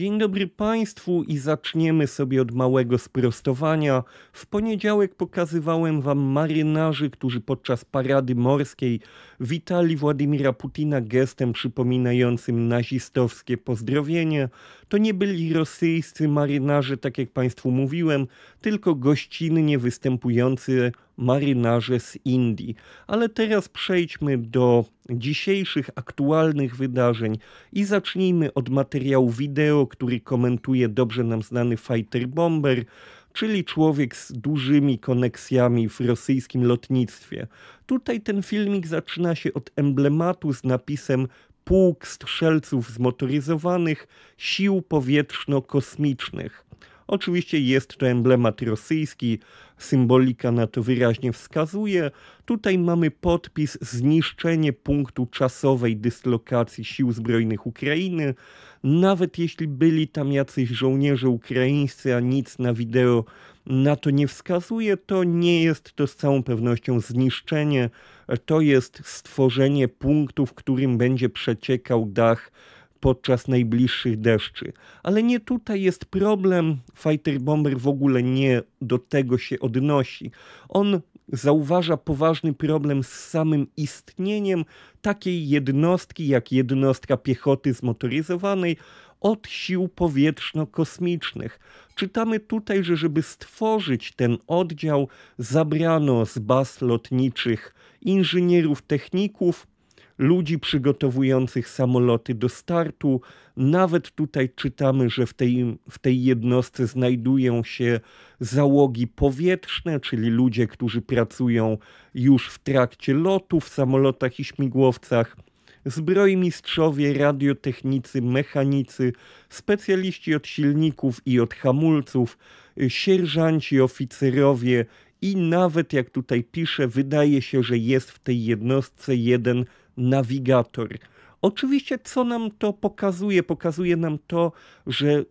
Dzień dobry Państwu i zaczniemy sobie od małego sprostowania. W poniedziałek pokazywałem Wam marynarzy, którzy podczas parady morskiej witali Władimira Putina gestem przypominającym nazistowskie pozdrowienie. To nie byli rosyjscy marynarze, tak jak Państwu mówiłem, tylko gościnnie występujący marynarze z Indii. Ale teraz przejdźmy do dzisiejszych aktualnych wydarzeń i zacznijmy od materiału wideo, który komentuje dobrze nam znany fighter bomber czyli człowiek z dużymi koneksjami w rosyjskim lotnictwie. Tutaj ten filmik zaczyna się od emblematu z napisem Pułk strzelców zmotoryzowanych sił powietrzno-kosmicznych. Oczywiście jest to emblemat rosyjski, Symbolika na to wyraźnie wskazuje. Tutaj mamy podpis zniszczenie punktu czasowej dyslokacji sił zbrojnych Ukrainy. Nawet jeśli byli tam jacyś żołnierze ukraińscy, a nic na wideo na to nie wskazuje, to nie jest to z całą pewnością zniszczenie. To jest stworzenie punktu, w którym będzie przeciekał dach podczas najbliższych deszczy. Ale nie tutaj jest problem. Fighter Bomber w ogóle nie do tego się odnosi. On zauważa poważny problem z samym istnieniem takiej jednostki jak jednostka piechoty zmotoryzowanej od sił powietrzno-kosmicznych. Czytamy tutaj, że żeby stworzyć ten oddział, zabrano z baz lotniczych inżynierów, techników, ludzi przygotowujących samoloty do startu. Nawet tutaj czytamy, że w tej, w tej jednostce znajdują się załogi powietrzne, czyli ludzie, którzy pracują już w trakcie lotu w samolotach i śmigłowcach zbrojmistrzowie, radiotechnicy, mechanicy, specjaliści od silników i od hamulców, sierżanci, oficerowie i nawet jak tutaj pisze, wydaje się, że jest w tej jednostce jeden nawigator. Oczywiście, co nam to pokazuje? Pokazuje nam to, że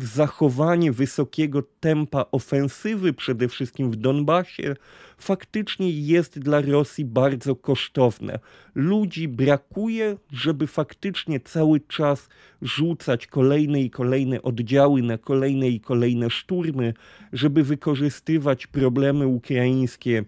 zachowanie wysokiego tempa ofensywy, przede wszystkim w Donbasie, faktycznie jest dla Rosji bardzo kosztowne. Ludzi brakuje, żeby faktycznie cały czas rzucać kolejne i kolejne oddziały na kolejne i kolejne szturmy, żeby wykorzystywać problemy ukraińskie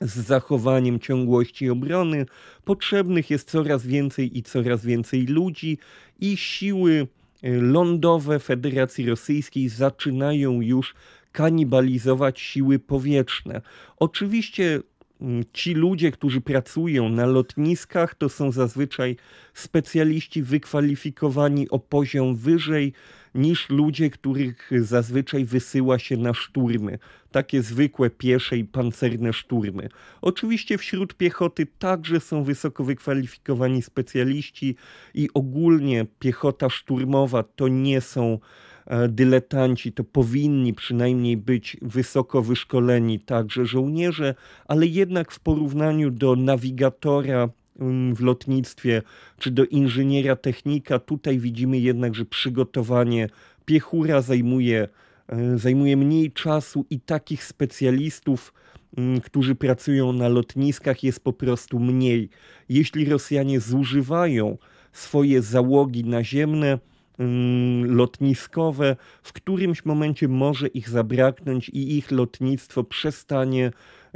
z zachowaniem ciągłości obrony. Potrzebnych jest coraz więcej i coraz więcej ludzi, i siły e, lądowe Federacji Rosyjskiej zaczynają już kanibalizować siły powietrzne. Oczywiście mm, ci ludzie, którzy pracują na lotniskach, to są zazwyczaj specjaliści wykwalifikowani o poziom wyżej niż ludzie, których zazwyczaj wysyła się na szturmy, takie zwykłe piesze i pancerne szturmy. Oczywiście wśród piechoty także są wysoko wykwalifikowani specjaliści i ogólnie piechota szturmowa to nie są e, dyletanci, to powinni przynajmniej być wysoko wyszkoleni także żołnierze, ale jednak w porównaniu do nawigatora Mm, w lotnictwie, czy do inżyniera technika. Tutaj widzimy jednak, że przygotowanie piechura zajmuje, e, zajmuje mniej czasu i takich specjalistów, mm, którzy pracują na lotniskach, jest po prostu mniej. Jeśli Rosjanie zużywają swoje załogi naziemne, mm, lotniskowe, w którymś momencie może ich zabraknąć i ich lotnictwo przestanie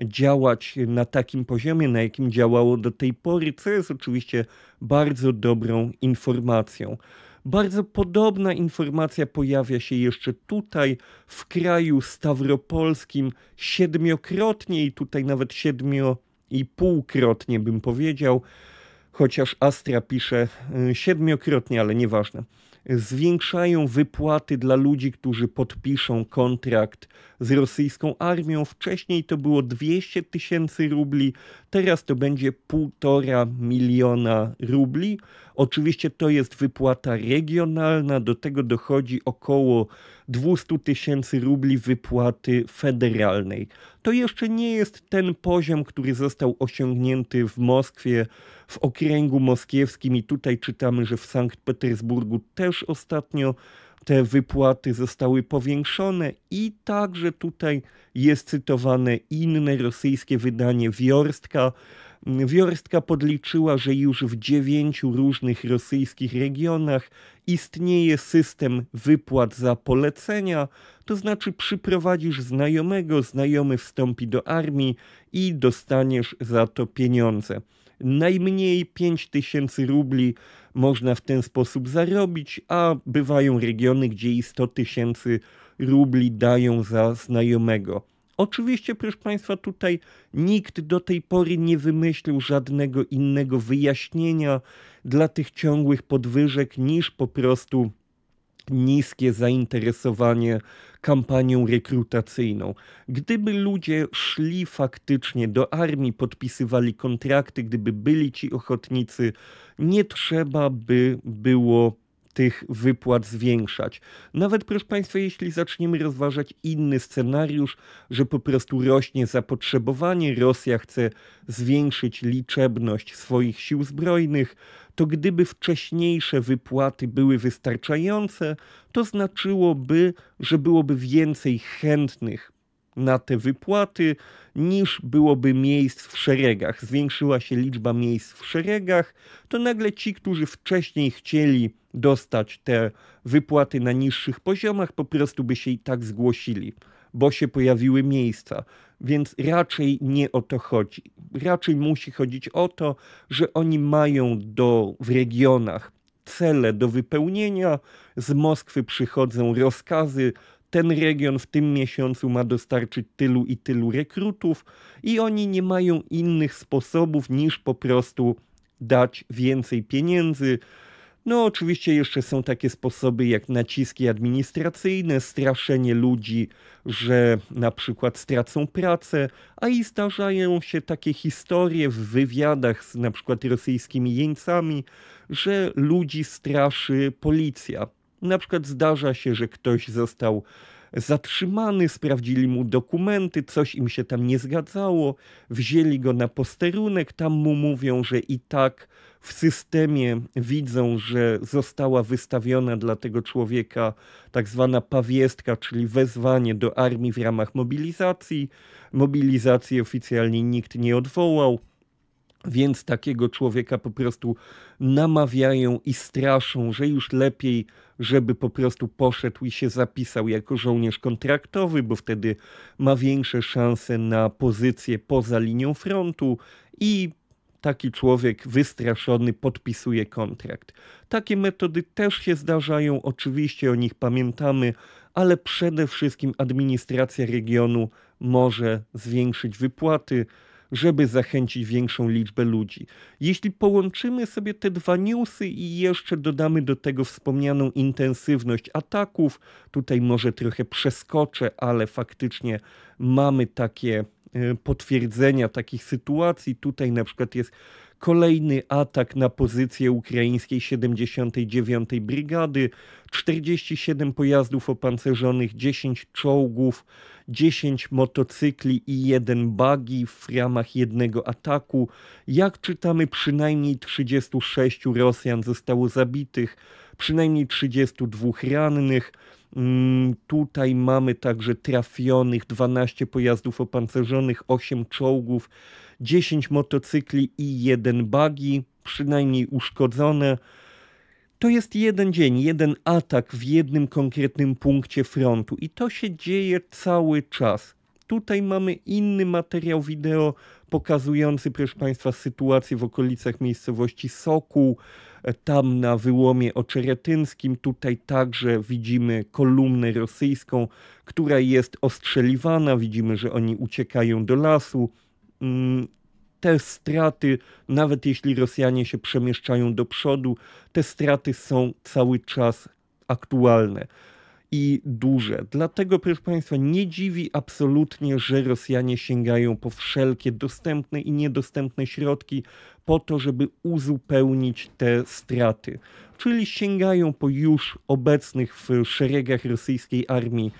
działać na takim poziomie, na jakim działało do tej pory, co jest oczywiście bardzo dobrą informacją. Bardzo podobna informacja pojawia się jeszcze tutaj, w kraju stawropolskim, siedmiokrotnie i tutaj nawet siedmio i półkrotnie bym powiedział, chociaż Astra pisze e, siedmiokrotnie, ale nieważne zwiększają wypłaty dla ludzi, którzy podpiszą kontrakt z rosyjską armią. Wcześniej to było 200 tysięcy rubli, teraz to będzie 1,5 miliona rubli. Oczywiście to jest wypłata regionalna, do tego dochodzi około 200 tysięcy rubli wypłaty federalnej. To jeszcze nie jest ten poziom, który został osiągnięty w Moskwie w okręgu moskiewskim i tutaj czytamy, że w Sankt Petersburgu też ostatnio te wypłaty zostały powiększone i także tutaj jest cytowane inne rosyjskie wydanie Wiorstka. Wiorstka podliczyła, że już w dziewięciu różnych rosyjskich regionach istnieje system wypłat za polecenia, to znaczy przyprowadzisz znajomego, znajomy wstąpi do armii i dostaniesz za to pieniądze najmniej 5000 rubli można w ten sposób zarobić, a bywają regiony, gdzie i 100 tysięcy rubli dają za znajomego. Oczywiście, proszę Państwa, tutaj nikt do tej pory nie wymyślił żadnego innego wyjaśnienia dla tych ciągłych podwyżek niż po prostu niskie zainteresowanie kampanią rekrutacyjną. Gdyby ludzie szli faktycznie do armii, podpisywali kontrakty, gdyby byli ci ochotnicy, nie trzeba by było tych wypłat zwiększać. Nawet, proszę Państwa, jeśli zaczniemy rozważać inny scenariusz, że po prostu rośnie zapotrzebowanie, Rosja chce zwiększyć liczebność swoich sił zbrojnych, to gdyby wcześniejsze wypłaty były wystarczające, to znaczyłoby, że byłoby więcej chętnych na te wypłaty niż byłoby miejsc w szeregach. Zwiększyła się liczba miejsc w szeregach, to nagle ci, którzy wcześniej chcieli dostać te wypłaty na niższych poziomach, po prostu by się i tak zgłosili bo się pojawiły miejsca. Więc raczej nie o to chodzi. Raczej musi chodzić o to, że oni mają do, w regionach cele do wypełnienia, z Moskwy przychodzą rozkazy, ten region w tym miesiącu ma dostarczyć tylu i tylu rekrutów, i oni nie mają innych sposobów niż po prostu dać więcej pieniędzy, no, oczywiście jeszcze są takie sposoby jak naciski administracyjne, straszenie ludzi, że na przykład stracą pracę, a i zdarzają się takie historie w wywiadach z na przykład rosyjskimi jeńcami, że ludzi straszy policja. Na przykład zdarza się, że ktoś został zatrzymany, sprawdzili mu dokumenty, coś im się tam nie zgadzało, wzięli go na posterunek, tam mu mówią, że i tak w systemie widzą, że została wystawiona dla tego człowieka tak zwana pawiestka, czyli wezwanie do armii w ramach mobilizacji. Mobilizacji oficjalnie nikt nie odwołał. Więc takiego człowieka po prostu namawiają i straszą, że już lepiej, żeby po prostu poszedł i się zapisał jako żołnierz kontraktowy, bo wtedy ma większe szanse na pozycję poza linią frontu i taki człowiek wystraszony podpisuje kontrakt. Takie metody też się zdarzają, oczywiście o nich pamiętamy, ale przede wszystkim administracja regionu może zwiększyć wypłaty, żeby zachęcić większą liczbę ludzi. Jeśli połączymy sobie te dwa newsy i jeszcze dodamy do tego wspomnianą intensywność ataków, tutaj może trochę przeskoczę, ale faktycznie mamy takie E, potwierdzenia takich sytuacji. Tutaj na przykład jest kolejny atak na pozycję ukraińskiej 79. Brygady, 47 pojazdów opancerzonych, 10 czołgów, 10 motocykli i jeden bagi w ramach jednego ataku. Jak czytamy, przynajmniej 36 Rosjan zostało zabitych, przynajmniej 32 rannych. Mm, tutaj mamy także trafionych 12 pojazdów opancerzonych, 8 czołgów, 10 motocykli i 1 bagi, przynajmniej uszkodzone. To jest jeden dzień, jeden atak w jednym konkretnym punkcie frontu i to się dzieje cały czas. Tutaj mamy inny materiał wideo pokazujący, proszę Państwa, sytuację w okolicach miejscowości Sokół, tam na wyłomie oczeretyńskim. Tutaj także widzimy kolumnę rosyjską, która jest ostrzeliwana. Widzimy, że oni uciekają do lasu. Mm, te straty, nawet jeśli Rosjanie się przemieszczają do przodu, te straty są cały czas aktualne i duże. Dlatego, proszę Państwa, nie dziwi absolutnie, że Rosjanie sięgają po wszelkie dostępne i niedostępne środki po to, żeby uzupełnić te straty. Czyli sięgają po już obecnych w szeregach rosyjskiej armii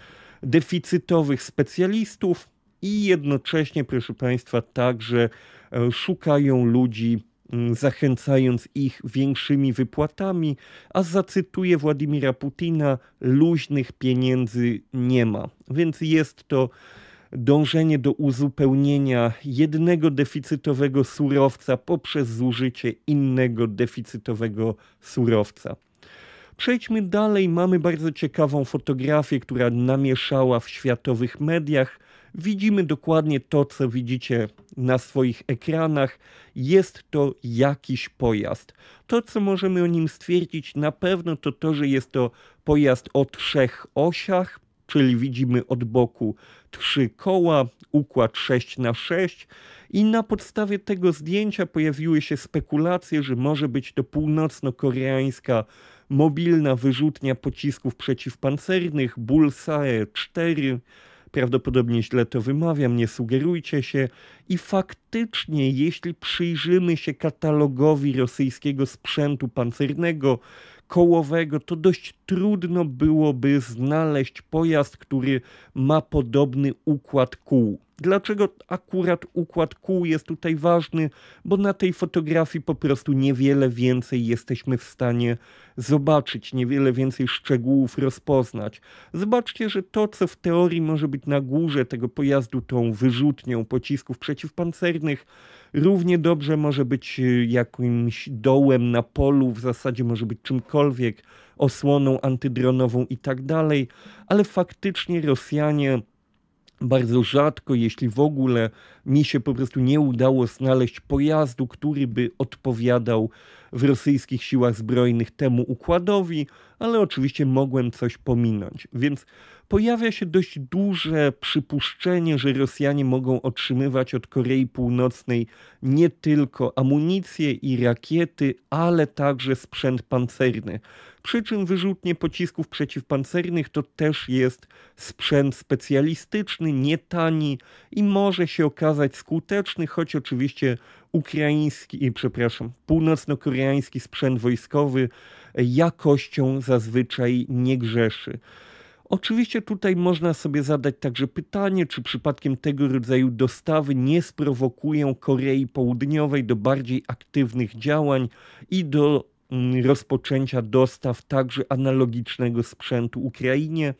deficytowych specjalistów i jednocześnie, proszę Państwa, także e, szukają ludzi Mm, zachęcając ich większymi wypłatami, a zacytuję Władimira Putina: luźnych pieniędzy nie ma. Więc jest to dążenie do uzupełnienia jednego deficytowego surowca poprzez zużycie innego deficytowego surowca. Przejdźmy dalej. Mamy bardzo ciekawą fotografię, która namieszała w światowych mediach. Widzimy dokładnie to, co widzicie na swoich ekranach. Jest to jakiś pojazd. To, co możemy o nim stwierdzić, na pewno to to, że jest to pojazd o trzech osiach, czyli widzimy od boku trzy koła, układ 6 na 6 i na podstawie tego zdjęcia pojawiły się spekulacje, że może być to północno-koreańska mobilna wyrzutnia pocisków przeciwpancernych Bullseye 4, prawdopodobnie źle to wymawiam, nie sugerujcie się. I faktycznie, jeśli przyjrzymy się katalogowi rosyjskiego sprzętu pancernego, kołowego, to dość trudno byłoby znaleźć pojazd, który ma podobny układ kół. Dlaczego akurat układ kół jest tutaj ważny? Bo na tej fotografii po prostu niewiele więcej jesteśmy w stanie zobaczyć, niewiele więcej szczegółów rozpoznać. Zobaczcie, że to, co w teorii może być na górze tego pojazdu, tą wyrzutnią pocisków przeciwpancernych, równie dobrze może być y, jakimś dołem na polu, w zasadzie może być czymkolwiek, osłoną antydronową i tak dalej, ale faktycznie Rosjanie bardzo rzadko, jeśli w ogóle mi się po prostu nie udało znaleźć pojazdu, który by odpowiadał w rosyjskich siłach zbrojnych temu układowi, ale oczywiście mogłem coś pominąć. Więc pojawia się dość duże przypuszczenie, że Rosjanie mogą otrzymywać od Korei Północnej nie tylko amunicję i rakiety, ale także sprzęt pancerny. Przy czym wyrzutnie pocisków przeciwpancernych to też jest sprzęt specjalistyczny, nietani i może się okazać skuteczny, choć oczywiście ukraiński, przepraszam, północno-koreański sprzęt wojskowy jakością zazwyczaj nie grzeszy. Oczywiście tutaj można sobie zadać także pytanie, czy przypadkiem tego rodzaju dostawy nie sprowokują Korei Południowej do bardziej aktywnych działań i do mm, rozpoczęcia dostaw także analogicznego sprzętu Ukrainie.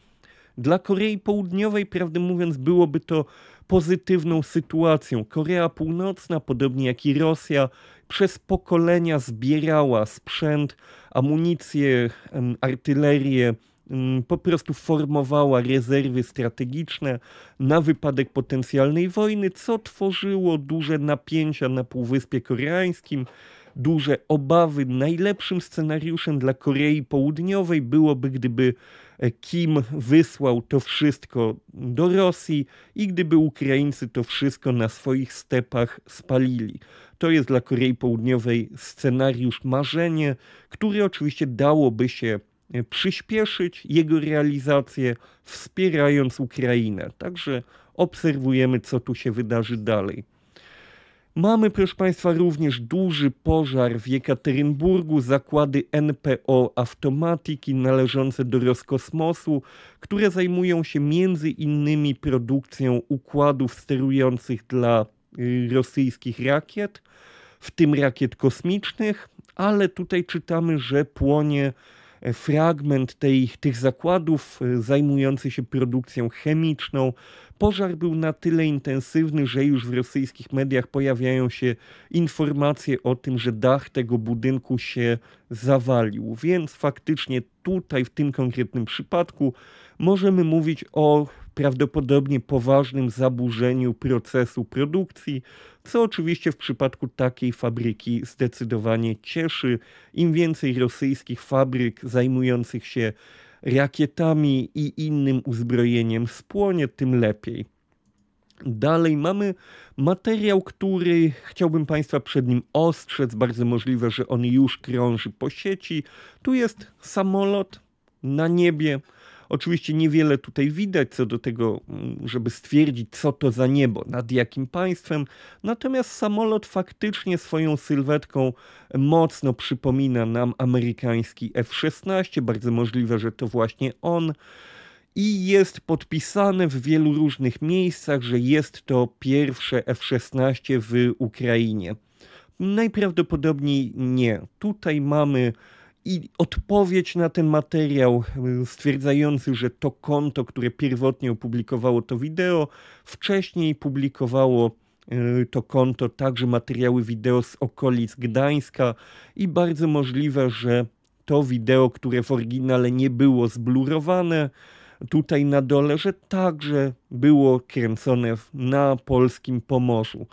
Dla Korei Południowej, prawdę mówiąc, byłoby to pozytywną sytuacją. Korea Północna, podobnie jak i Rosja, przez pokolenia zbierała sprzęt, amunicję, artylerię Mm, po prostu formowała rezerwy strategiczne na wypadek potencjalnej wojny, co tworzyło duże napięcia na Półwyspie Koreańskim, duże obawy. Najlepszym scenariuszem dla Korei Południowej byłoby, gdyby e, Kim wysłał to wszystko do Rosji i gdyby Ukraińcy to wszystko na swoich stepach spalili. To jest dla Korei Południowej scenariusz marzenie, który oczywiście dałoby się E, przyspieszyć jego realizację, wspierając Ukrainę. Także obserwujemy, co tu się wydarzy dalej. Mamy, proszę Państwa, również duży pożar w Jekaterynburgu, zakłady NPO Automatiki należące do Roskosmosu, które zajmują się między innymi produkcją układów sterujących dla y, rosyjskich rakiet, w tym rakiet kosmicznych, ale tutaj czytamy, że płonie fragment tej, tych zakładów y, zajmujących się produkcją chemiczną. Pożar był na tyle intensywny, że już w rosyjskich mediach pojawiają się informacje o tym, że dach tego budynku się zawalił. Więc faktycznie tutaj, w tym konkretnym przypadku, możemy mówić o prawdopodobnie poważnym zaburzeniu procesu produkcji, co oczywiście w przypadku takiej fabryki zdecydowanie cieszy. Im więcej rosyjskich fabryk zajmujących się rakietami i innym uzbrojeniem spłonie, tym lepiej. Dalej mamy materiał, który chciałbym Państwa przed nim ostrzec. Bardzo możliwe, że on już krąży po sieci. Tu jest samolot na niebie Oczywiście niewiele tutaj widać co do tego, mm, żeby stwierdzić, co to za niebo, nad jakim państwem. Natomiast samolot faktycznie swoją sylwetką mocno przypomina nam amerykański F-16. Bardzo możliwe, że to właśnie on i jest podpisane w wielu różnych miejscach, że jest to pierwsze F-16 w Ukrainie. Najprawdopodobniej nie. Tutaj mamy i odpowiedź na ten materiał y, stwierdzający, że to konto, które pierwotnie opublikowało to wideo, wcześniej publikowało y, to konto także materiały wideo z okolic Gdańska i bardzo możliwe, że to wideo, które w oryginale nie było zblurowane, tutaj na dole, że także było kręcone na polskim Pomorzu.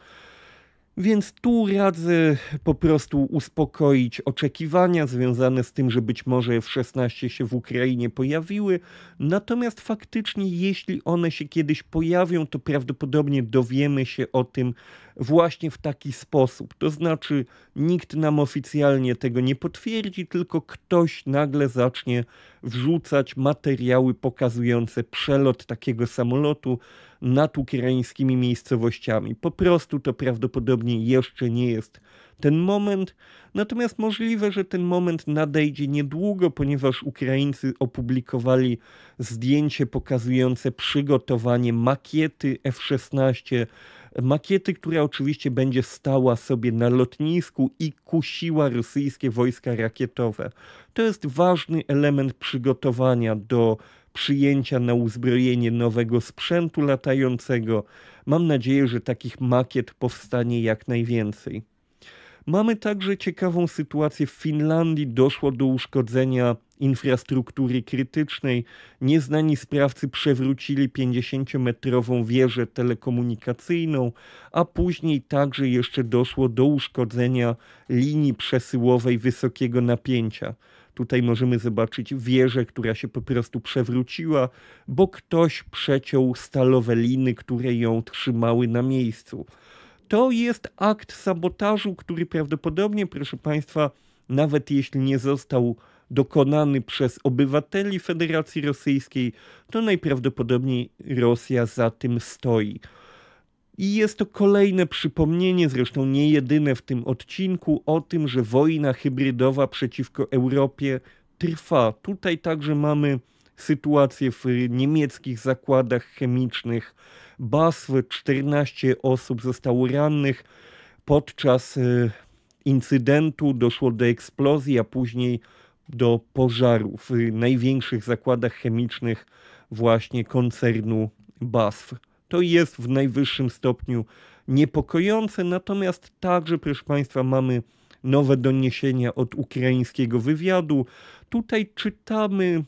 Więc tu radzę po prostu uspokoić oczekiwania związane z tym, że być może F-16 się w Ukrainie pojawiły. Natomiast faktycznie, jeśli one się kiedyś pojawią, to prawdopodobnie dowiemy się o tym właśnie w taki sposób. To znaczy, nikt nam oficjalnie tego nie potwierdzi, tylko ktoś nagle zacznie wrzucać materiały pokazujące przelot takiego samolotu nad ukraińskimi miejscowościami. Po prostu to prawdopodobnie jeszcze nie jest ten moment, natomiast możliwe, że ten moment nadejdzie niedługo, ponieważ Ukraińcy opublikowali zdjęcie pokazujące przygotowanie makiety F-16 makiety, która oczywiście będzie stała sobie na lotnisku i kusiła rosyjskie wojska rakietowe. To jest ważny element przygotowania do przyjęcia na uzbrojenie nowego sprzętu latającego. Mam nadzieję, że takich makiet powstanie jak najwięcej. Mamy także ciekawą sytuację. W Finlandii doszło do uszkodzenia infrastruktury krytycznej. Nieznani sprawcy przewrócili 50-metrową wieżę telekomunikacyjną, a później także jeszcze doszło do uszkodzenia linii przesyłowej wysokiego napięcia. Tutaj możemy zobaczyć wieżę, która się po prostu przewróciła, bo ktoś przeciął stalowe liny, które ją trzymały na miejscu. To jest akt sabotażu, który prawdopodobnie, proszę Państwa, nawet jeśli nie został dokonany przez obywateli Federacji Rosyjskiej, to najprawdopodobniej Rosja za tym stoi. I jest to kolejne przypomnienie, zresztą nie jedyne w tym odcinku, o tym, że wojna hybrydowa przeciwko Europie trwa. Tutaj także mamy sytuację w niemieckich zakładach chemicznych. BASF 14 osób zostało rannych. Podczas e, incydentu doszło do eksplozji, a później do pożarów w największych zakładach chemicznych właśnie koncernu BASF. To jest w najwyższym stopniu niepokojące, natomiast także, proszę Państwa, mamy nowe doniesienia od ukraińskiego wywiadu. Tutaj czytamy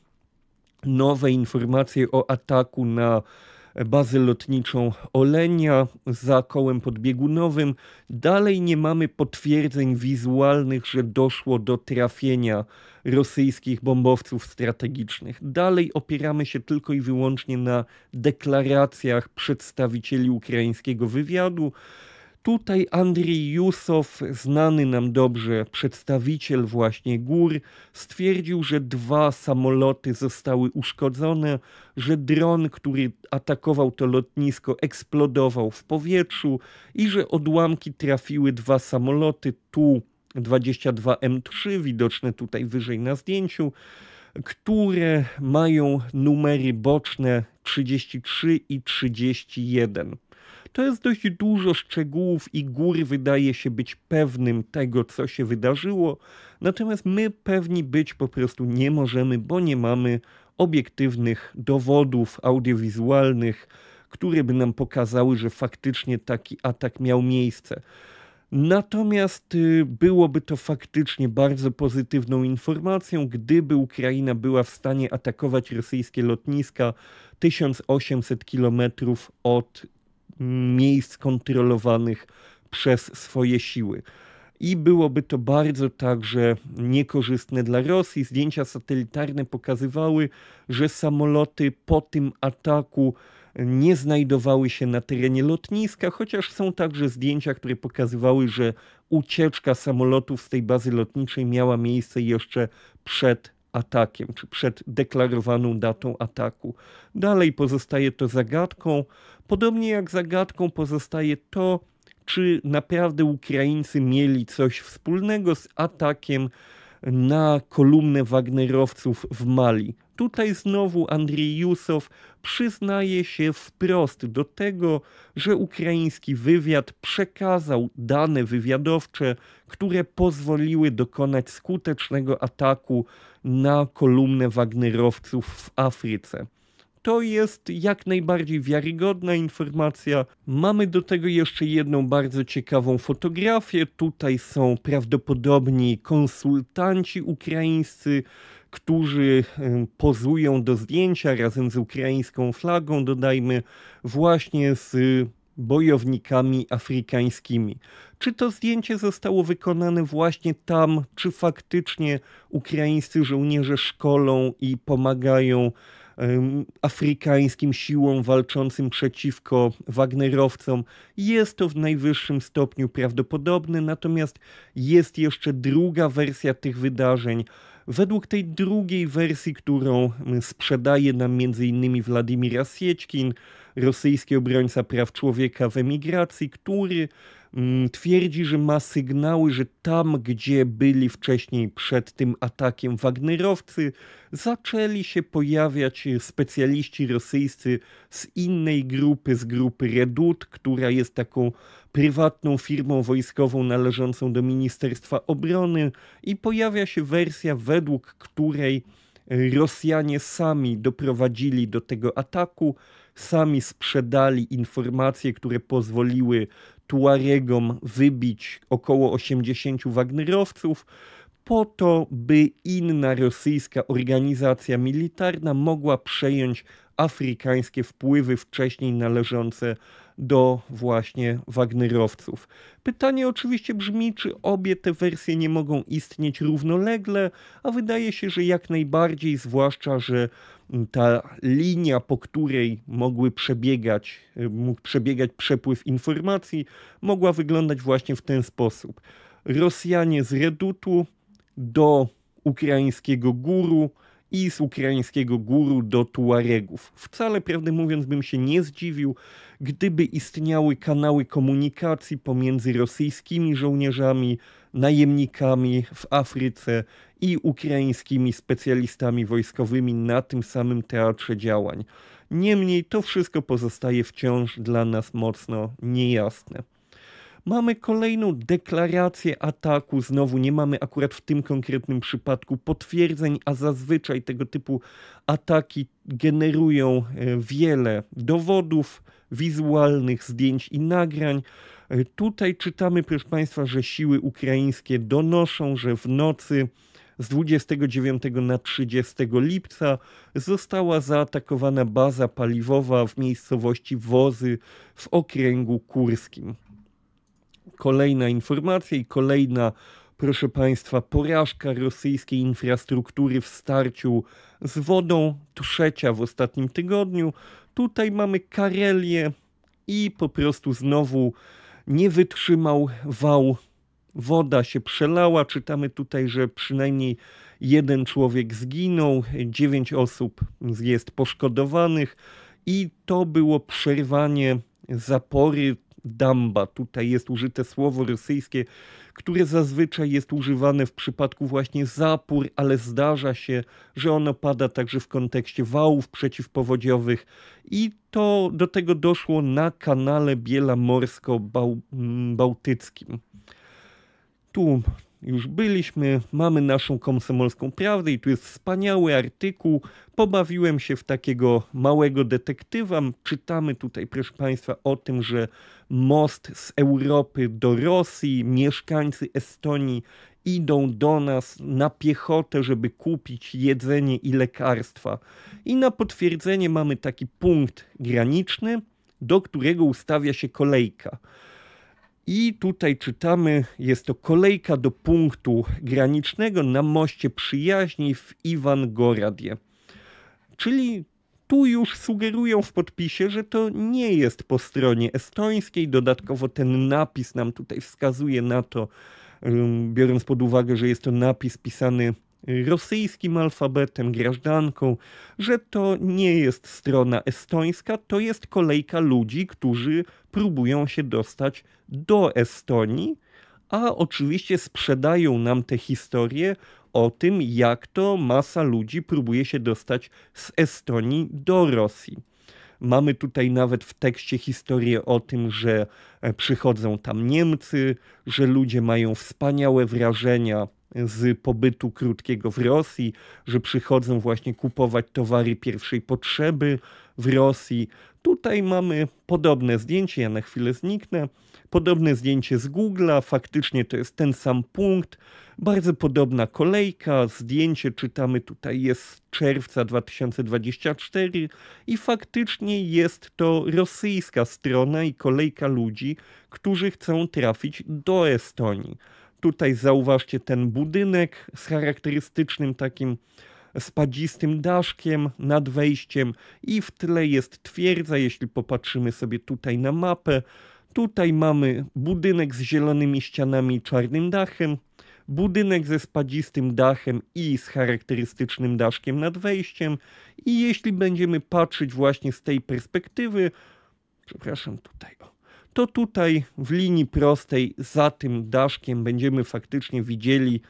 nowe informacje o ataku na bazę lotniczą Olenia za kołem podbiegunowym. Dalej nie mamy potwierdzeń wizualnych, że doszło do trafienia rosyjskich bombowców strategicznych. Dalej opieramy się tylko i wyłącznie na deklaracjach przedstawicieli ukraińskiego wywiadu. Tutaj Andrii Jusow, znany nam dobrze przedstawiciel właśnie gór, stwierdził, że dwa samoloty zostały uszkodzone, że dron, który atakował to lotnisko, eksplodował w powietrzu i że odłamki trafiły dwa samoloty tu 22M3, widoczne tutaj wyżej na zdjęciu, które mają numery boczne 33 i 31. To jest dość dużo szczegółów i gór wydaje się być pewnym tego, co się wydarzyło, natomiast my pewni być po prostu nie możemy, bo nie mamy obiektywnych dowodów audiowizualnych, które by nam pokazały, że faktycznie taki atak miał miejsce. Natomiast y, byłoby to faktycznie bardzo pozytywną informacją, gdyby Ukraina była w stanie atakować rosyjskie lotniska 1800 km od mm, miejsc kontrolowanych przez swoje siły. I byłoby to bardzo także niekorzystne dla Rosji. Zdjęcia satelitarne pokazywały, że samoloty po tym ataku nie znajdowały się na terenie lotniska, chociaż są także zdjęcia, które pokazywały, że ucieczka samolotów z tej bazy lotniczej miała miejsce jeszcze przed atakiem, czy przed deklarowaną datą ataku. Dalej pozostaje to zagadką, podobnie jak zagadką pozostaje to, czy naprawdę Ukraińcy mieli coś wspólnego z atakiem na kolumnę Wagnerowców w Mali. Tutaj znowu Jusow przyznaje się wprost do tego, że ukraiński wywiad przekazał dane wywiadowcze, które pozwoliły dokonać skutecznego ataku na kolumnę Wagnerowców w Afryce to jest jak najbardziej wiarygodna informacja. Mamy do tego jeszcze jedną bardzo ciekawą fotografię. Tutaj są prawdopodobni konsultanci ukraińscy, którzy pozują do zdjęcia razem z ukraińską flagą, dodajmy, właśnie z bojownikami afrykańskimi. Czy to zdjęcie zostało wykonane właśnie tam, czy faktycznie ukraińscy żołnierze szkolą i pomagają um, afrykańskim siłom walczącym przeciwko Wagnerowcom? Jest to w najwyższym stopniu prawdopodobne, natomiast jest jeszcze druga wersja tych wydarzeń Według tej drugiej wersji, którą sprzedaje nam m.in. Władimir Sieczkin, rosyjski obrońca praw człowieka w emigracji, który mm, twierdzi, że ma sygnały, że tam, gdzie byli wcześniej przed tym atakiem Wagnerowcy, zaczęli się pojawiać specjaliści rosyjscy z innej grupy, z grupy Redut, która jest taką prywatną firmą wojskową należącą do Ministerstwa Obrony i pojawia się wersja, według której e, Rosjanie sami doprowadzili do tego ataku, sami sprzedali informacje, które pozwoliły Tuaregom wybić około 80 Wagnerowców, po to, by inna rosyjska organizacja militarna mogła przejąć afrykańskie wpływy wcześniej należące do właśnie Wagnerowców. Pytanie oczywiście brzmi, czy obie te wersje nie mogą istnieć równolegle, a wydaje się, że jak najbardziej, zwłaszcza, że ta linia, po której mogły przebiegać, mógł przebiegać przepływ informacji, mogła wyglądać właśnie w ten sposób. Rosjanie z Redutu do ukraińskiego guru i z ukraińskiego guru do Tuaregów. Wcale, prawdę mówiąc, bym się nie zdziwił, gdyby istniały kanały komunikacji pomiędzy rosyjskimi żołnierzami najemnikami w Afryce i ukraińskimi specjalistami wojskowymi na tym samym teatrze działań. Niemniej to wszystko pozostaje wciąż dla nas mocno niejasne. Mamy kolejną deklarację ataku. Znowu nie mamy akurat w tym konkretnym przypadku potwierdzeń, a zazwyczaj tego typu ataki generują e, wiele dowodów wizualnych zdjęć i nagrań. E, tutaj czytamy, proszę Państwa, że siły ukraińskie donoszą, że w nocy z 29 na 30 lipca została zaatakowana baza paliwowa w miejscowości Wozy w okręgu kurskim. Kolejna informacja i kolejna, proszę Państwa, porażka rosyjskiej infrastruktury w starciu z wodą, trzecia w ostatnim tygodniu. Tutaj mamy Karelię i po prostu znowu nie wytrzymał wał. Woda się przelała. Czytamy tutaj, że przynajmniej jeden człowiek zginął, dziewięć osób jest poszkodowanych i to było przerwanie zapory damba. Tutaj jest użyte słowo rosyjskie które zazwyczaj jest używane w przypadku właśnie zapór, ale zdarza się, że ono pada także w kontekście wałów przeciwpowodziowych i to do tego doszło na kanale bielamorsko bałtyckim Tu już byliśmy, mamy naszą komsomolską prawdę i tu jest wspaniały artykuł. Pobawiłem się w takiego małego detektywa. Czytamy tutaj, proszę Państwa, o tym, że most z Europy do Rosji, mieszkańcy Estonii idą do nas na piechotę, żeby kupić jedzenie i lekarstwa. I na potwierdzenie mamy taki punkt graniczny, do którego ustawia się kolejka. I tutaj czytamy, jest to kolejka do punktu granicznego na moście przyjaźni w Iwangoradzie. Czyli tu już sugerują w podpisie, że to nie jest po stronie estońskiej. Dodatkowo ten napis nam tutaj wskazuje na to, biorąc pod uwagę, że jest to napis pisany rosyjskim alfabetem, grażdanką, że to nie jest strona estońska, to jest kolejka ludzi, którzy próbują się dostać do Estonii, a oczywiście sprzedają nam te historie o tym, jak to masa ludzi próbuje się dostać z Estonii do Rosji. Mamy tutaj nawet w tekście historię o tym, że e, przychodzą tam Niemcy, że ludzie mają wspaniałe wrażenia z pobytu krótkiego w Rosji, że przychodzą właśnie kupować towary pierwszej potrzeby w Rosji. Tutaj mamy podobne zdjęcie, ja na chwilę zniknę. Podobne zdjęcie z Google'a, faktycznie to jest ten sam punkt. Bardzo podobna kolejka, zdjęcie czytamy tutaj jest z czerwca 2024 i faktycznie jest to rosyjska strona i kolejka ludzi, którzy chcą trafić do Estonii tutaj zauważcie ten budynek z charakterystycznym takim spadzistym daszkiem nad wejściem i w tle jest twierdza, jeśli popatrzymy sobie tutaj na mapę. Tutaj mamy budynek z zielonymi ścianami i czarnym dachem, budynek ze spadzistym dachem i z charakterystycznym daszkiem nad wejściem i jeśli będziemy patrzeć właśnie z tej perspektywy, przepraszam tutaj, o, to tutaj w linii prostej za tym daszkiem będziemy faktycznie widzieli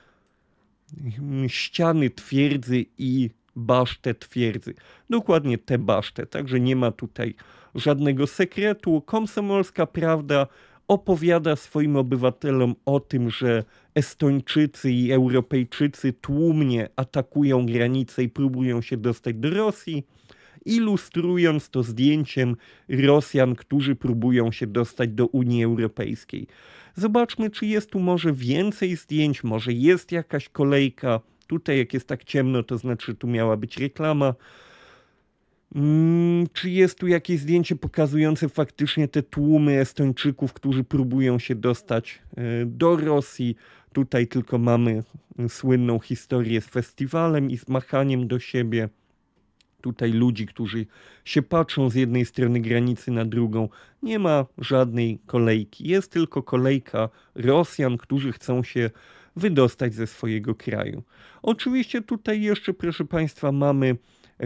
ściany twierdzy i basztę twierdzy. Dokładnie te basztę, także nie ma tutaj żadnego sekretu. Komsomolska prawda opowiada swoim obywatelom o tym, że Estończycy i Europejczycy tłumnie atakują granice i próbują się dostać do Rosji ilustrując to zdjęciem Rosjan, którzy próbują się dostać do Unii Europejskiej. Zobaczmy, czy jest tu może więcej zdjęć, może jest jakaś kolejka. Tutaj, jak jest tak ciemno, to znaczy, tu miała być reklama. Hmm, czy jest tu jakieś zdjęcie pokazujące faktycznie te tłumy Estończyków, którzy próbują się dostać e, do Rosji? Tutaj tylko mamy e, słynną historię z festiwalem i z machaniem do siebie tutaj ludzi, którzy się patrzą z jednej strony granicy na drugą. Nie ma żadnej kolejki. Jest tylko kolejka Rosjan, którzy chcą się wydostać ze swojego kraju. Oczywiście tutaj jeszcze, proszę Państwa, mamy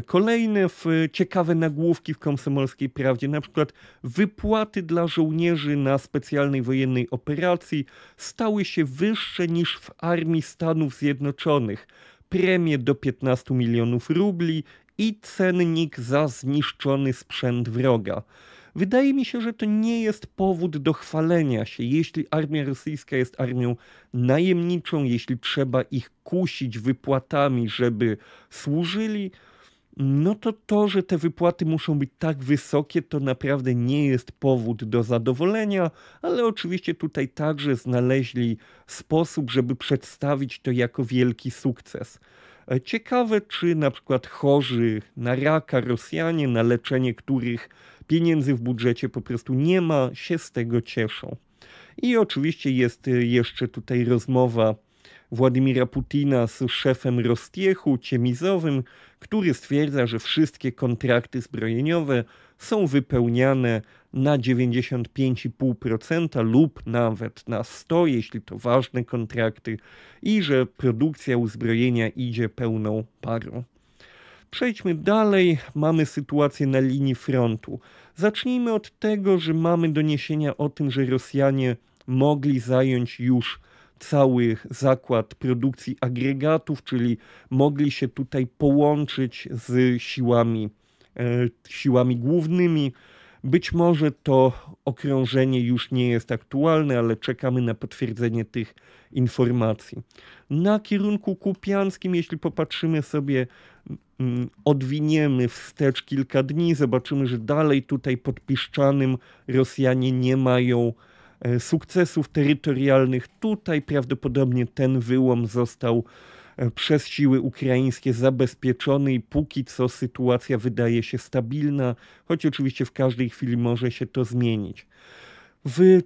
kolejne ciekawe nagłówki w komsomolskiej prawdzie, na przykład wypłaty dla żołnierzy na specjalnej wojennej operacji stały się wyższe niż w armii Stanów Zjednoczonych. Premie do 15 milionów rubli i cennik za zniszczony sprzęt wroga. Wydaje mi się, że to nie jest powód do chwalenia się. Jeśli armia rosyjska jest armią najemniczą, jeśli trzeba ich kusić wypłatami, żeby służyli, no to to, że te wypłaty muszą być tak wysokie, to naprawdę nie jest powód do zadowolenia, ale oczywiście tutaj także znaleźli sposób, żeby przedstawić to jako wielki sukces. E, ciekawe, czy na przykład chorzy na raka Rosjanie, na leczenie których pieniędzy w budżecie po prostu nie ma, się z tego cieszą. I oczywiście jest e, jeszcze tutaj rozmowa Władimira Putina z szefem Rostiechu, Ciemizowym, który stwierdza, że wszystkie kontrakty zbrojeniowe są wypełniane na 95,5% lub nawet na 100%, jeśli to ważne kontrakty, i że produkcja uzbrojenia idzie pełną parą. Przejdźmy dalej. Mamy sytuację na linii frontu. Zacznijmy od tego, że mamy doniesienia o tym, że Rosjanie mogli zająć już cały zakład produkcji agregatów, czyli mogli się tutaj połączyć z siłami E, siłami głównymi. Być może to okrążenie już nie jest aktualne, ale czekamy na potwierdzenie tych informacji. Na kierunku kupianskim, jeśli popatrzymy sobie, mm, odwiniemy wstecz kilka dni, zobaczymy, że dalej tutaj pod Rosjanie nie mają e, sukcesów terytorialnych. Tutaj prawdopodobnie ten wyłom został E, przez siły ukraińskie zabezpieczony i póki co sytuacja wydaje się stabilna, choć oczywiście w każdej chwili może się to zmienić. W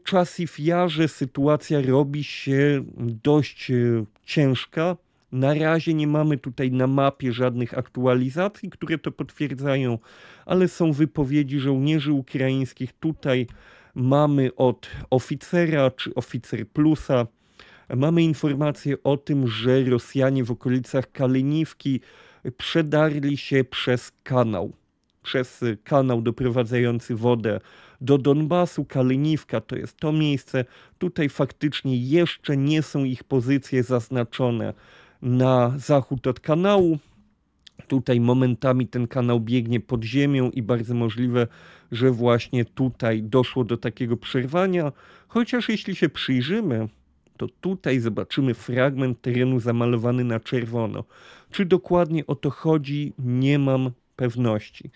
Jarze sytuacja robi się dość e, ciężka. Na razie nie mamy tutaj na mapie żadnych aktualizacji, które to potwierdzają, ale są wypowiedzi żołnierzy ukraińskich. Tutaj mamy od oficera czy oficer plusa Mamy informacje o tym, że Rosjanie w okolicach Kaliniwki przedarli się przez kanał. Przez kanał doprowadzający wodę do Donbasu. Kaliniwka to jest to miejsce. Tutaj faktycznie jeszcze nie są ich pozycje zaznaczone na zachód od kanału. Tutaj momentami ten kanał biegnie pod ziemią i bardzo możliwe, że właśnie tutaj doszło do takiego przerwania. Chociaż jeśli się przyjrzymy to tutaj zobaczymy fragment terenu zamalowany na czerwono. Czy dokładnie o to chodzi, nie mam pewności.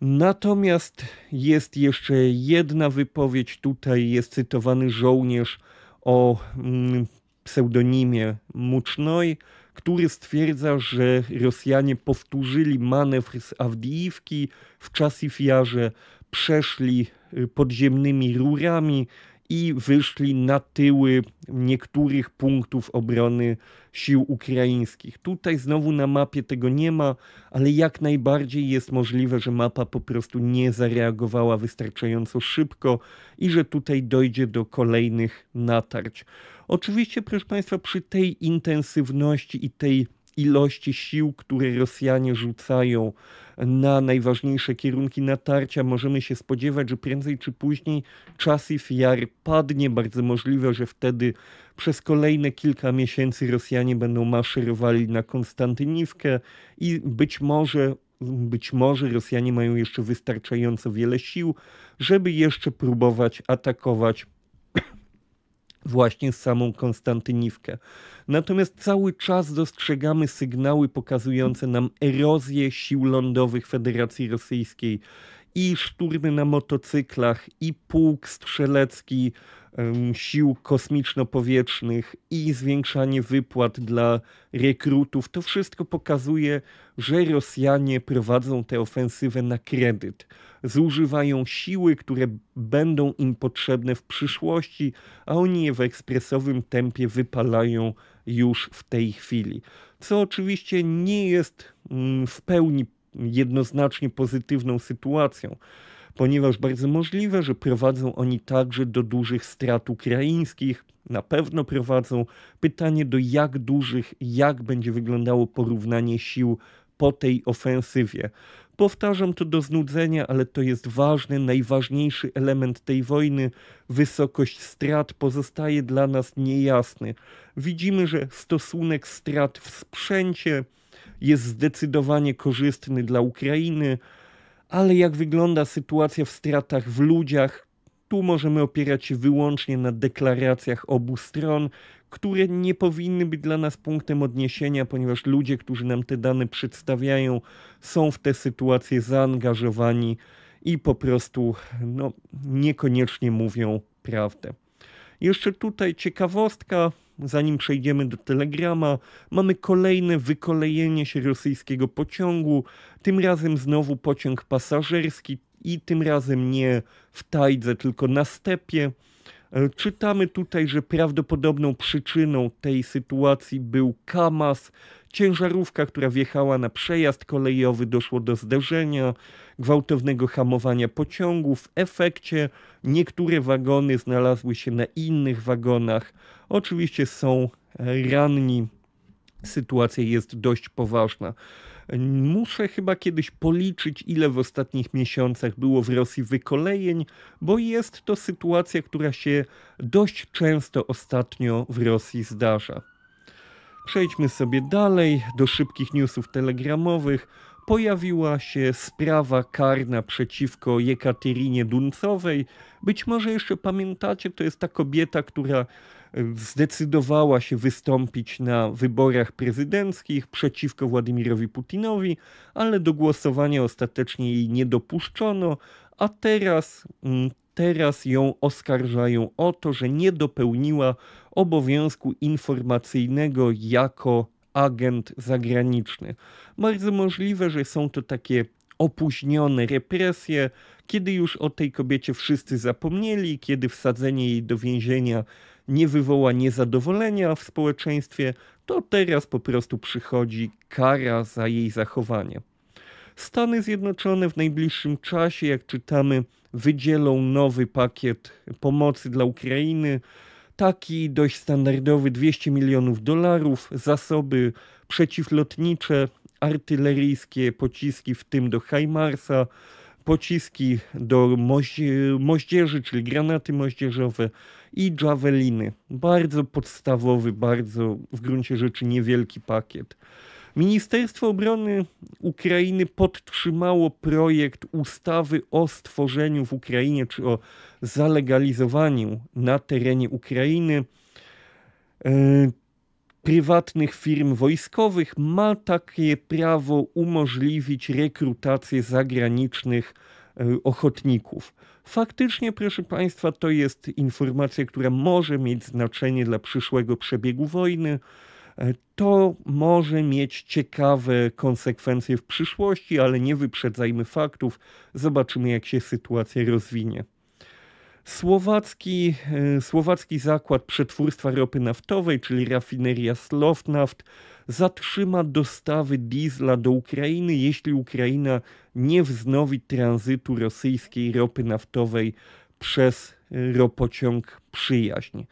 Natomiast jest jeszcze jedna wypowiedź, tutaj jest cytowany żołnierz o mm, pseudonimie Mucznoj, który stwierdza, że Rosjanie powtórzyli manewr z Awdijiwki w fiarze, przeszli y, podziemnymi rurami, i wyszli na tyły niektórych punktów obrony sił ukraińskich. Tutaj znowu na mapie tego nie ma, ale jak najbardziej jest możliwe, że mapa po prostu nie zareagowała wystarczająco szybko i że tutaj dojdzie do kolejnych natarć. Oczywiście, proszę Państwa, przy tej intensywności i tej ilości sił, które Rosjanie rzucają na najważniejsze kierunki natarcia. Możemy się spodziewać, że prędzej czy później czas IFIAR padnie. Bardzo możliwe, że wtedy przez kolejne kilka miesięcy Rosjanie będą maszerowali na Konstantyniwkę i być może być może Rosjanie mają jeszcze wystarczająco wiele sił, żeby jeszcze próbować atakować właśnie samą Konstantyniwkę. Natomiast cały czas dostrzegamy sygnały pokazujące nam erozję sił lądowych Federacji Rosyjskiej i szturmy na motocyklach, i pułk strzelecki sił kosmiczno-powietrznych i zwiększanie wypłat dla rekrutów. To wszystko pokazuje, że Rosjanie prowadzą tę ofensywę na kredyt. Zużywają siły, które będą im potrzebne w przyszłości, a oni je w ekspresowym tempie wypalają już w tej chwili. Co oczywiście nie jest mm, w pełni jednoznacznie pozytywną sytuacją ponieważ bardzo możliwe, że prowadzą oni także do dużych strat ukraińskich. Na pewno prowadzą. Pytanie do jak dużych, jak będzie wyglądało porównanie sił po tej ofensywie. Powtarzam to do znudzenia, ale to jest ważny, najważniejszy element tej wojny. Wysokość strat pozostaje dla nas niejasny. Widzimy, że stosunek strat w sprzęcie jest zdecydowanie korzystny dla Ukrainy ale jak wygląda sytuacja w stratach w ludziach, tu możemy opierać się wyłącznie na deklaracjach obu stron, które nie powinny być dla nas punktem odniesienia, ponieważ ludzie, którzy nam te dane przedstawiają, są w te sytuacje zaangażowani i po prostu no, niekoniecznie mówią prawdę. Jeszcze tutaj ciekawostka, zanim przejdziemy do telegrama, mamy kolejne wykolejenie się rosyjskiego pociągu, tym razem znowu pociąg pasażerski i tym razem nie w tajdze, tylko na stepie. E, czytamy tutaj, że prawdopodobną przyczyną tej sytuacji był Kamas, Ciężarówka, która wjechała na przejazd kolejowy, doszło do zderzenia, gwałtownego hamowania pociągu. W efekcie niektóre wagony znalazły się na innych wagonach. Oczywiście są ranni. Sytuacja jest dość poważna. Muszę chyba kiedyś policzyć, ile w ostatnich miesiącach było w Rosji wykolejeń, bo jest to sytuacja, która się dość często ostatnio w Rosji zdarza. Przejdźmy sobie dalej do szybkich newsów telegramowych. Pojawiła się sprawa karna przeciwko Jekaterinie Duncowej. Być może jeszcze pamiętacie, to jest ta kobieta, która e, zdecydowała się wystąpić na wyborach prezydenckich przeciwko Władimirowi Putinowi, ale do głosowania ostatecznie jej nie dopuszczono, a teraz, mm, teraz ją oskarżają o to, że nie dopełniła obowiązku informacyjnego jako agent zagraniczny. Bardzo możliwe, że są to takie opóźnione represje, kiedy już o tej kobiecie wszyscy zapomnieli, kiedy wsadzenie jej do więzienia nie wywoła niezadowolenia w społeczeństwie, to teraz po prostu przychodzi kara za jej zachowanie. Stany Zjednoczone w najbliższym czasie, jak czytamy, wydzielą nowy pakiet pomocy dla Ukrainy Taki dość standardowy 200 milionów dolarów, zasoby przeciwlotnicze, artyleryjskie, pociski, w tym do HIMARSa, pociski do moździerzy, czyli granaty moździerzowe i javeliny. Bardzo podstawowy, bardzo w gruncie rzeczy niewielki pakiet. Ministerstwo Obrony Ukrainy podtrzymało projekt ustawy o stworzeniu w Ukrainie czy o zalegalizowaniu na terenie Ukrainy e, prywatnych firm wojskowych. Ma takie prawo umożliwić rekrutację zagranicznych e, ochotników. Faktycznie, proszę Państwa, to jest informacja, która może mieć znaczenie dla przyszłego przebiegu wojny. E, to może mieć ciekawe konsekwencje w przyszłości, ale nie wyprzedzajmy faktów. Zobaczymy, jak się sytuacja rozwinie. Słowacki, e, słowacki zakład przetwórstwa ropy naftowej, czyli rafineria Slovnaft, zatrzyma dostawy diesla do Ukrainy, jeśli Ukraina nie wznowi tranzytu rosyjskiej ropy naftowej przez e, ropociąg Przyjaźń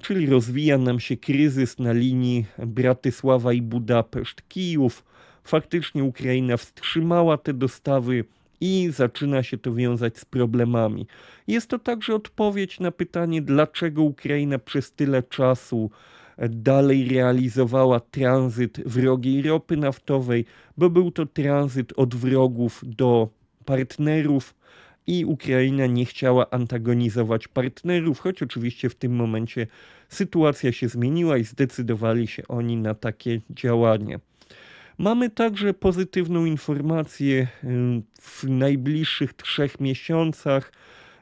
czyli rozwija nam się kryzys na linii Bratysława i Budapeszt-Kijów. Faktycznie Ukraina wstrzymała te dostawy i zaczyna się to wiązać z problemami. Jest to także odpowiedź na pytanie, dlaczego Ukraina przez tyle czasu dalej realizowała tranzyt wrogiej ropy naftowej, bo był to tranzyt od wrogów do partnerów i Ukraina nie chciała antagonizować partnerów, choć oczywiście w tym momencie sytuacja się zmieniła i zdecydowali się oni na takie działanie. Mamy także pozytywną informację y, w najbliższych trzech miesiącach.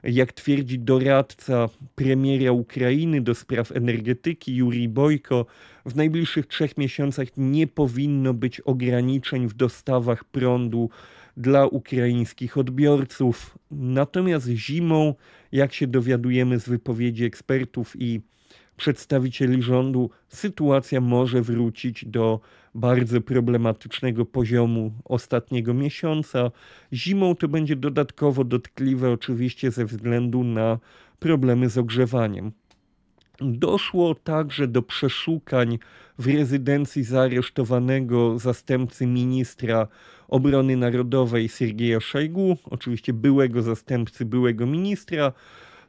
Jak twierdzi doradca premiera Ukrainy do spraw energetyki Juri Bojko, w najbliższych trzech miesiącach nie powinno być ograniczeń w dostawach prądu dla ukraińskich odbiorców. Natomiast zimą, jak się dowiadujemy z wypowiedzi ekspertów i przedstawicieli rządu, sytuacja może wrócić do bardzo problematycznego poziomu ostatniego miesiąca. Zimą to będzie dodatkowo dotkliwe oczywiście ze względu na problemy z ogrzewaniem. Doszło także do przeszukań w rezydencji zaaresztowanego zastępcy ministra Obrony Narodowej Siergieja Szajgu, oczywiście byłego zastępcy byłego ministra.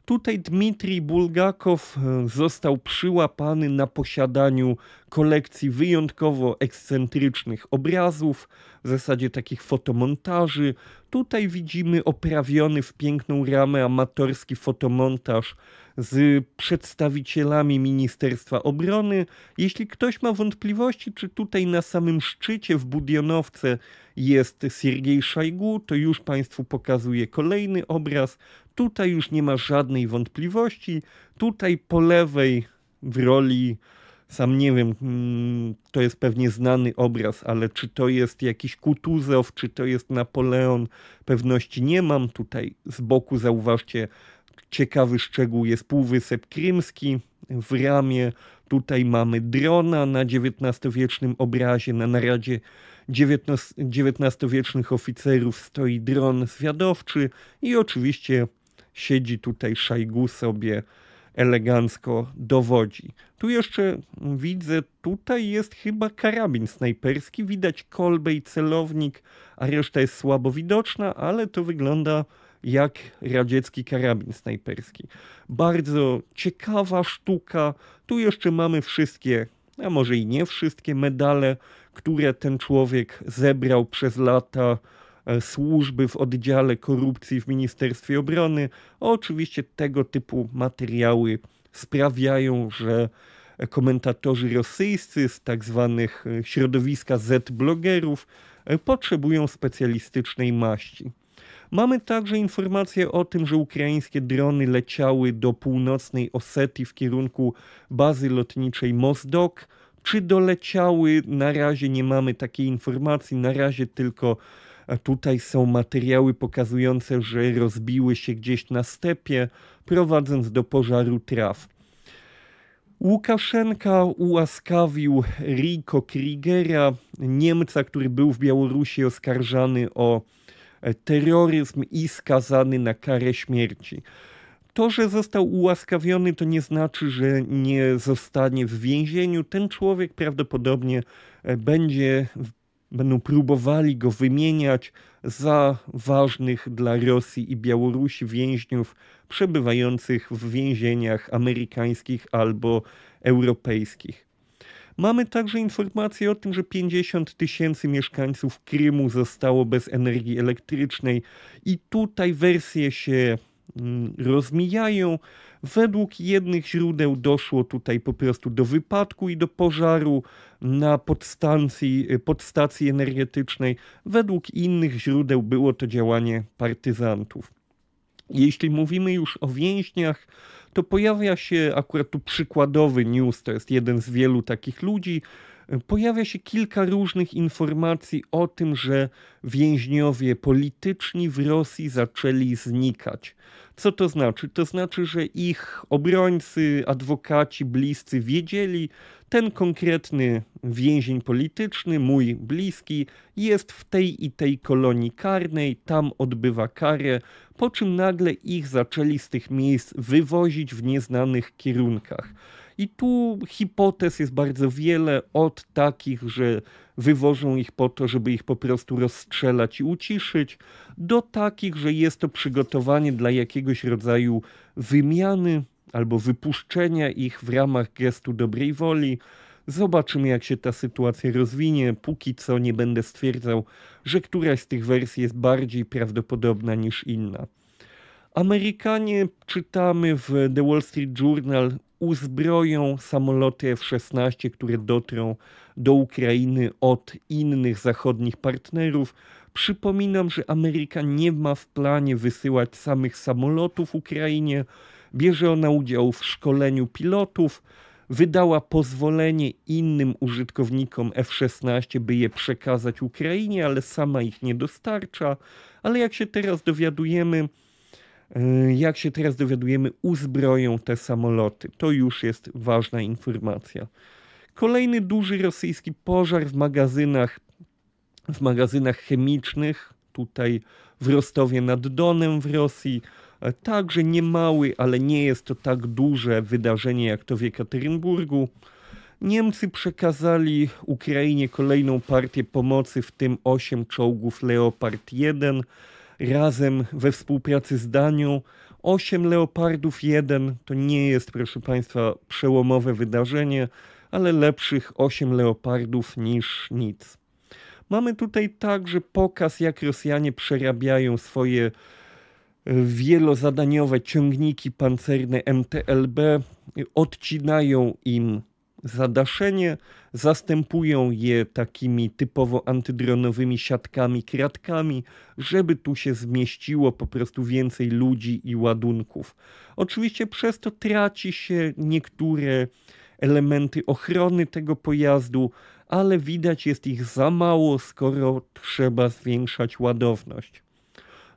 Tutaj Dmitrij Bulgakow e, został przyłapany na posiadaniu kolekcji wyjątkowo ekscentrycznych obrazów, w zasadzie takich fotomontaży. Tutaj widzimy oprawiony w piękną ramę amatorski fotomontaż z przedstawicielami Ministerstwa Obrony. Jeśli ktoś ma wątpliwości, czy tutaj na samym szczycie w Budionowce jest Siergiej Szajgu, to już Państwu pokazuje kolejny obraz. Tutaj już nie ma żadnej wątpliwości. Tutaj po lewej w roli sam nie wiem, mm, to jest pewnie znany obraz, ale czy to jest jakiś Kutuzow, czy to jest Napoleon, pewności nie mam. Tutaj z boku zauważcie, ciekawy szczegół jest Półwysep Krymski w ramie. Tutaj mamy drona na XIX-wiecznym obrazie. Na naradzie XIX-wiecznych oficerów stoi dron zwiadowczy i oczywiście siedzi tutaj Szajgu sobie elegancko dowodzi. Tu jeszcze widzę, tutaj jest chyba karabin snajperski, widać kolbę i celownik, a reszta jest słabo widoczna, ale to wygląda jak radziecki karabin snajperski. Bardzo ciekawa sztuka. Tu jeszcze mamy wszystkie, a może i nie wszystkie medale, które ten człowiek zebrał przez lata E, służby w oddziale korupcji w Ministerstwie Obrony. Oczywiście tego typu materiały sprawiają, że komentatorzy rosyjscy z tak zwanych e, środowiska Z-blogerów e, potrzebują specjalistycznej maści. Mamy także informacje o tym, że ukraińskie drony leciały do północnej Osetii w kierunku bazy lotniczej Mosdok. Czy doleciały? Na razie nie mamy takiej informacji, na razie tylko a tutaj są materiały pokazujące, że rozbiły się gdzieś na stepie, prowadząc do pożaru traw. Łukaszenka ułaskawił Rico Kriegera, Niemca, który był w Białorusi oskarżany o e, terroryzm i skazany na karę śmierci. To, że został ułaskawiony, to nie znaczy, że nie zostanie w więzieniu. Ten człowiek prawdopodobnie e, będzie będą próbowali go wymieniać za ważnych dla Rosji i Białorusi więźniów przebywających w więzieniach amerykańskich albo europejskich. Mamy także informacje o tym, że 50 tysięcy mieszkańców Krymu zostało bez energii elektrycznej, i tutaj wersje się mm, rozmijają. Według jednych źródeł doszło tutaj po prostu do wypadku i do pożaru, na podstancji, y, podstacji energetycznej. Według innych źródeł było to działanie partyzantów. Jeśli mówimy już o więźniach, to pojawia się akurat tu przykładowy news, to jest jeden z wielu takich ludzi. Pojawia się kilka różnych informacji o tym, że więźniowie polityczni w Rosji zaczęli znikać. Co to znaczy? To znaczy, że ich obrońcy, adwokaci, bliscy wiedzieli, ten konkretny więzień polityczny, mój bliski, jest w tej i tej kolonii karnej, tam odbywa karę, po czym nagle ich zaczęli z tych miejsc wywozić w nieznanych kierunkach. I tu hipotez jest bardzo wiele, od takich, że wywożą ich po to, żeby ich po prostu rozstrzelać i uciszyć, do takich, że jest to przygotowanie dla jakiegoś rodzaju wymiany albo wypuszczenia ich w ramach gestu dobrej woli. Zobaczymy, jak się ta sytuacja rozwinie. Póki co nie będę stwierdzał, że któraś z tych wersji jest bardziej prawdopodobna niż inna. Amerykanie czytamy w The Wall Street Journal uzbroją samoloty F-16, które dotrą do Ukrainy od innych zachodnich partnerów. Przypominam, że Ameryka nie ma w planie wysyłać samych samolotów Ukrainie. Bierze ona udział w szkoleniu pilotów wydała pozwolenie innym użytkownikom F-16, by je przekazać Ukrainie, ale sama ich nie dostarcza. Ale jak się teraz dowiadujemy, Y, jak się teraz dowiadujemy, uzbroją te samoloty. To już jest ważna informacja. Kolejny duży rosyjski pożar w magazynach, w magazynach chemicznych, tutaj w Rostowie nad Donem w Rosji. E, także niemały, ale nie jest to tak duże wydarzenie jak to w Jekaterynburgu. Niemcy przekazali Ukrainie kolejną partię pomocy, w tym 8 czołgów Leopard 1 razem we współpracy z Danią. osiem Leopardów jeden to nie jest, proszę Państwa, przełomowe wydarzenie, ale lepszych osiem Leopardów niż nic. Mamy tutaj także pokaz, jak Rosjanie przerabiają swoje e, wielozadaniowe ciągniki pancerne MTLB, odcinają im zadaszenie, zastępują je takimi typowo antydronowymi siatkami, kratkami, żeby tu się zmieściło po prostu więcej ludzi i ładunków. Oczywiście przez to traci się niektóre elementy ochrony tego pojazdu, ale widać jest ich za mało, skoro trzeba zwiększać ładowność.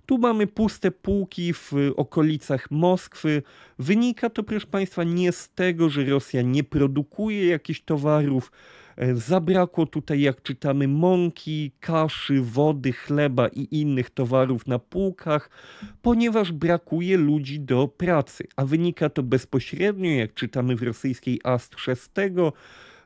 Tu mamy puste półki w okolicach Moskwy. Wynika to, proszę Państwa, nie z tego, że Rosja nie produkuje jakichś towarów. E, zabrakło tutaj, jak czytamy, mąki, kaszy, wody, chleba i innych towarów na półkach, ponieważ brakuje ludzi do pracy. A wynika to bezpośrednio, jak czytamy w rosyjskiej Ast, z tego,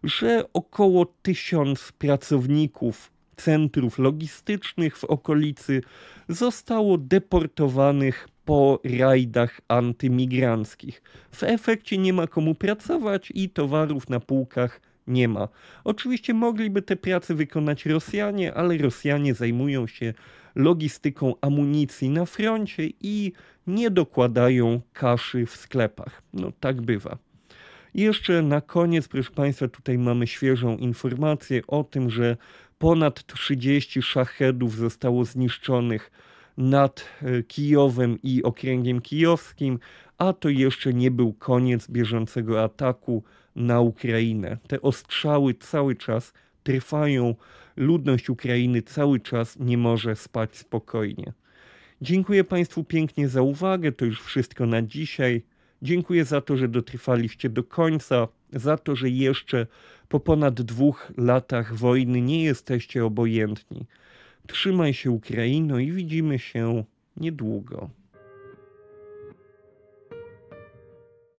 że około tysiąc pracowników centrów logistycznych w okolicy zostało deportowanych po rajdach antymigranckich. W efekcie nie ma komu pracować i towarów na półkach nie ma. Oczywiście mogliby te prace wykonać Rosjanie, ale Rosjanie zajmują się logistyką amunicji na froncie i nie dokładają kaszy w sklepach. No tak bywa. Jeszcze na koniec, proszę Państwa, tutaj mamy świeżą informację o tym, że ponad 30 szachedów zostało zniszczonych nad e, Kijowem i okręgiem kijowskim, a to jeszcze nie był koniec bieżącego ataku na Ukrainę. Te ostrzały cały czas trwają, ludność Ukrainy cały czas nie może spać spokojnie. Dziękuję Państwu pięknie za uwagę, to już wszystko na dzisiaj. Dziękuję za to, że dotrwaliście do końca, za to, że jeszcze po ponad dwóch latach wojny nie jesteście obojętni. Trzymaj się Ukraino i widzimy się niedługo.